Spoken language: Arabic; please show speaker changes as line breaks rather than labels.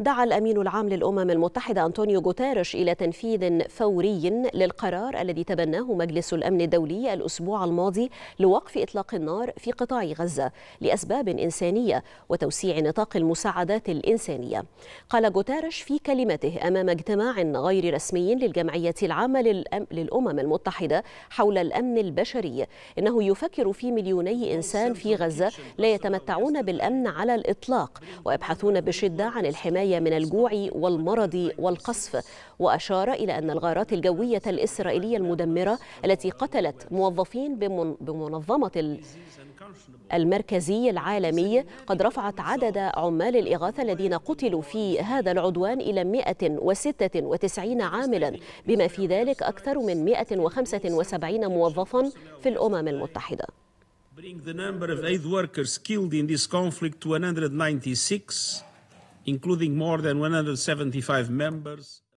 دعا الأمين العام للأمم المتحدة أنطونيو غوتيريش إلى تنفيذ فوري للقرار الذي تبناه مجلس الأمن الدولي الأسبوع الماضي لوقف إطلاق النار في قطاع غزة لأسباب إنسانية وتوسيع نطاق المساعدات الإنسانية قال غوتيريش في كلمته أمام اجتماع غير رسمي للجمعية العامة للأمم المتحدة حول الأمن البشري إنه يفكر في مليوني إنسان في غزة لا يتمتعون بالأمن على الإطلاق ويبحثون بشدة عن الحماية الحماية من الجوع والمرض والقصف وأشار إلى أن الغارات الجوية الإسرائيلية المدمرة التي قتلت موظفين بمنظمة المركزي العالمي قد رفعت عدد عمال الإغاثة الذين قتلوا في هذا العدوان إلى 196 عاملا بما في ذلك أكثر من 175 موظفا في الأمم المتحدة
bring the number of aid workers killed in this conflict to 196 including more than 175 members.